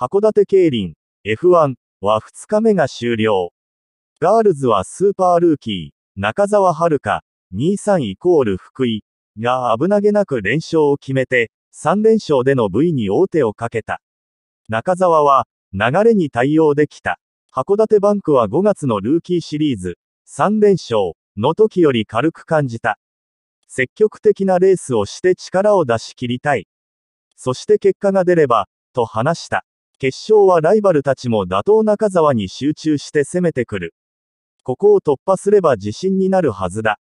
函館競輪 F1 は2日目が終了。ガールズはスーパールーキー、中澤遥、23イコール福井が危なげなく連勝を決めて、3連勝での V に大手をかけた。中澤は、流れに対応できた。函館バンクは5月のルーキーシリーズ、3連勝の時より軽く感じた。積極的なレースをして力を出し切りたい。そして結果が出れば、と話した。決勝はライバルたちも打倒中沢に集中して攻めてくる。ここを突破すれば自信になるはずだ。